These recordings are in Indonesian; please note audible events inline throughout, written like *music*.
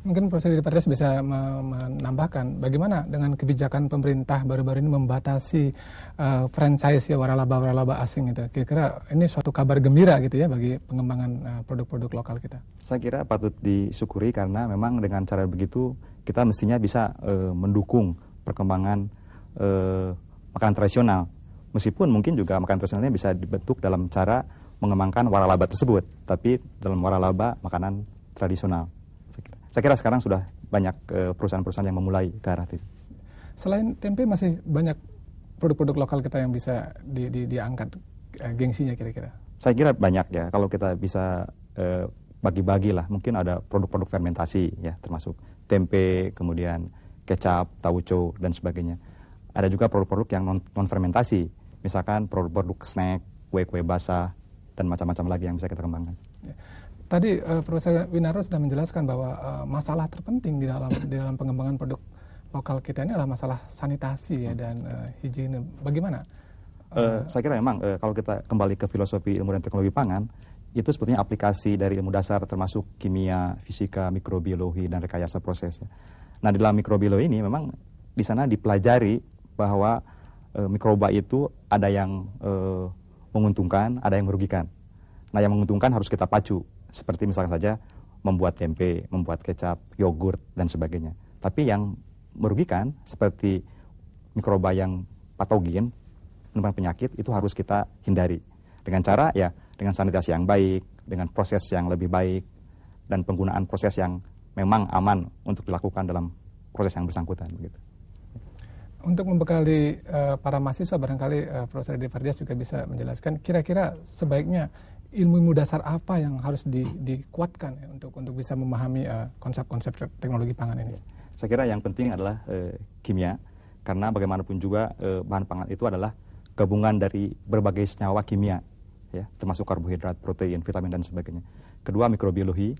Mungkin Profesor Dipatres bisa menambahkan bagaimana dengan kebijakan pemerintah baru-baru ini membatasi uh, franchise ya waralaba-waralaba asing itu. Kira-kira ini suatu kabar gembira gitu ya bagi pengembangan eh, produk-produk uh, lokal kita. Saya kira patut disyukuri karena memang dengan cara begitu kita mestinya bisa uh, mendukung perkembangan uh, makanan tradisional. Meskipun mungkin juga makanan tradisionalnya bisa dibentuk dalam cara mengembangkan waralaba tersebut, tapi dalam waralaba makanan tradisional. Saya kira sekarang sudah banyak eh, perusahaan-perusahaan yang memulai ke arah itu. Selain tempe masih banyak produk-produk lokal kita yang bisa di, di, diangkat eh, gengsinya kira-kira? Saya kira banyak ya. Kalau kita bisa uh, bagi-bagi lah, mungkin ada produk-produk fermentasi ya, termasuk tempe, kemudian kecap, tauco dan sebagainya. Ada juga produk-produk yang non, non fermentasi, misalkan produk-produk snack, kue-kue basah dan macam-macam lagi yang bisa kita kembangkan. Ya. Tadi uh, Profesor Winarno sudah menjelaskan bahwa uh, masalah terpenting di dalam di dalam pengembangan produk lokal kita ini adalah masalah sanitasi ya dan uh, higiene. Bagaimana? Uh, uh, saya kira memang uh, kalau kita kembali ke filosofi ilmu dan teknologi pangan itu sebetulnya aplikasi dari ilmu dasar termasuk kimia, fisika, mikrobiologi dan rekayasa prosesnya. Nah, di dalam mikrobiologi ini memang di sana dipelajari bahwa e, mikroba itu ada yang e, menguntungkan, ada yang merugikan. Nah, yang menguntungkan harus kita pacu seperti misalkan saja membuat tempe, membuat kecap, yogurt, dan sebagainya. Tapi yang merugikan seperti mikroba yang patogen, menyebabkan penyakit, itu harus kita hindari. Dengan cara ya, dengan sanitasi yang baik, dengan proses yang lebih baik, dan penggunaan proses yang memang aman untuk dilakukan dalam proses yang bersangkutan. Begitu untuk membekali uh, para mahasiswa barangkali uh, Profesor Edi juga bisa menjelaskan kira-kira sebaiknya ilmu-ilmu dasar apa yang harus di, dikuatkan ya, untuk untuk bisa memahami eh, konsep-konsep uh, teknologi pangan ini. Ya, saya kira yang penting adalah uh, kimia karena bagaimanapun juga uh, bahan pangan itu adalah gabungan dari berbagai senyawa kimia ya termasuk karbohidrat, protein, vitamin dan sebagainya. Kedua mikrobiologi.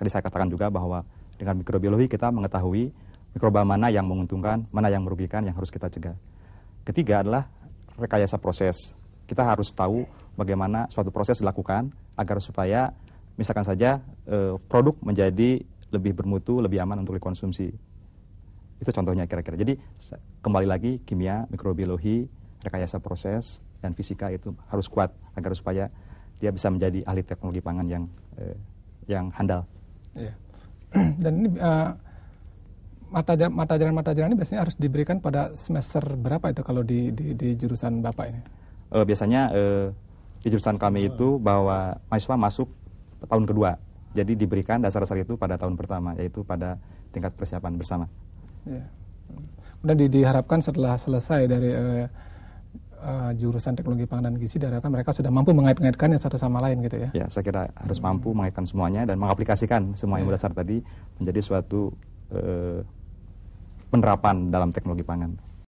Tadi saya katakan juga bahwa dengan mikrobiologi kita mengetahui mikroba mana yang menguntungkan, mana yang merugikan yang harus kita cegah. Ketiga adalah rekayasa proses. Kita harus tahu bagaimana suatu proses dilakukan agar supaya misalkan saja eh, produk menjadi lebih bermutu, lebih aman untuk dikonsumsi. Itu contohnya kira-kira. Jadi kembali lagi kimia, mikrobiologi, rekayasa proses dan fisika itu harus kuat agar supaya dia bisa menjadi ahli teknologi pangan yang eh, yang handal. Iya. *clears throat* Dan ini uh, mata jalan, mata jalan mata jalan ini biasanya harus diberikan pada semester berapa itu kalau di di, di jurusan bapak ini? Uh, biasanya uh, di jurusan kami oh. itu bahwa mahasiswa masuk tahun kedua, jadi diberikan dasar-dasar itu pada tahun pertama, yaitu pada tingkat persiapan bersama. Ya. Kemudian di, diharapkan setelah selesai dari uh, uh, jurusan teknologi pangan dan gizi diharapkan mereka sudah mampu mengait ngaitkan yang satu sama lain gitu ya. Ya, saya kira harus hmm. mampu mengaitkan semuanya dan mengaplikasikan semua ilmu iya. dasar tadi menjadi suatu uh, penerapan dalam teknologi pangan